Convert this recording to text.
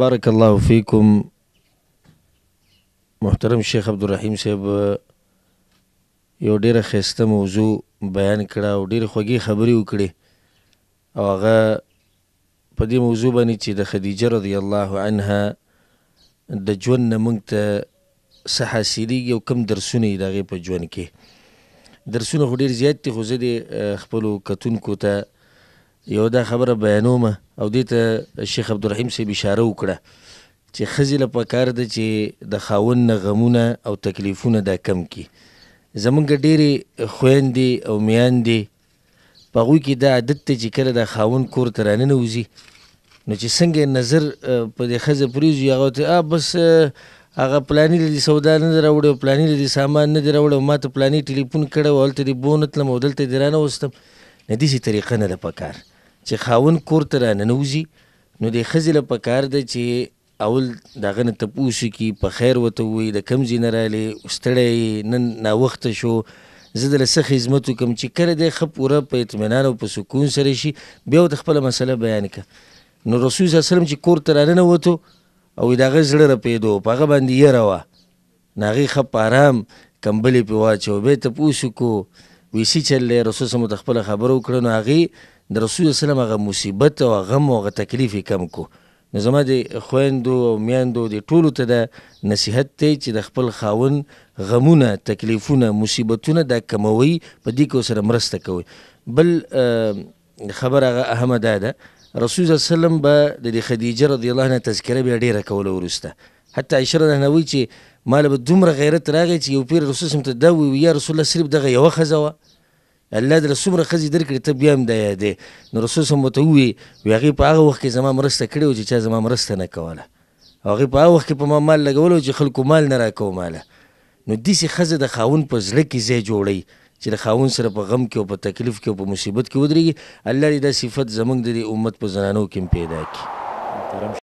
بارک الله فیکم محترم شیخ عبدالرحیم صاحب یو ډیره خسته موضوع بیان کړه او ډیره خوږی خبرې وکړي او هغه په دې موضوع باندې چې د خدیجه رضی الله عنها د ژوند نه موږ ته څه حاصلیږي او کوم درسونه یې د هغې په ژوند کې درسونه خو ډېر زیات دي خو زه د خپلو کتونکو ته یو دا خبره بیانومه او دې ته شیخ عبدالرحیم صاحب اشاره وکړه چې خزی له پکار ده چې د خاون غمونه او تکلیفونه دا کم کی زمونږ ډېری خويندې او میاندې په غوي کې دا عادت ته چې کله د خاون کور ته راننوځي نو چې څنګه نظر په دې خزه پریزي هغه ته بس هغه پلاني لري سودا نه راوړو پلاني لري سامان نه راوړو ما ته پلاني ټلیفون کړو ولته دی بونت لمودل ته درانه وستم نه دي سي طریقه نه ده پکار چې خاون کور ته را ننوزي نو د ښځې له پکار ده چې اول دغه نه تپوس کی په خیر وته وي د کم ځای نه رالی ستړی نن ناوخته شو زه دله څه خدمت وکم چې کله دی ښه پوره په اطمینان او په سکون سره شي بیا د خپله مسله بیان کړه نو رسول صلی وسلم چې کور ته را ننوتو او د هغه زړه رپېدو په هغه باندې یره وه نو هغې ښه په ارام کمبلې پې واچو بیا تپوس وکړو ویسی چل دی رسول سم د خپل خبرو کړنو هغه د رسول سلام هغه مصیبت او غم او تکلیف کم کو نو زما د خويندو او میاندو د ټولو ته د نصيحت ته چې د خپل خاون غمونه تکلیفونه مصیبتونه د کموي په دې کې سره مرسته کوي بل خبر هغه احمد ده رسول الله سلام به د خدیجه رضی الله عنها تذکره به ډیره کوله ورسته حتی عایشه رضی الله وایي چې ما له به دومره غیرت راغی چې یو پیر رسول صم ته دا ووایي یا رسول الله صرف دغه یوه ښځه وه الله درله څومره ښځې درکړې ته بیا هم دا یادې نو رسول صم ورته ووایي وایي هغې په هغه وخت کې زما مرسته کړې وه چې چا زما مرسته نه کوله او هغې په هغه وخت کې په ما مال لګولی چې خلکو مال نه راکوه ماله نو داسې ښځه د خاون په زړه کې ځای جوړوي چې د خاون سره په غم کې او په تکلیف کې او په مصیبت کې ودرېږي الله دې دا صفت زموږ د دې امت په زنانو کې پیدا کړي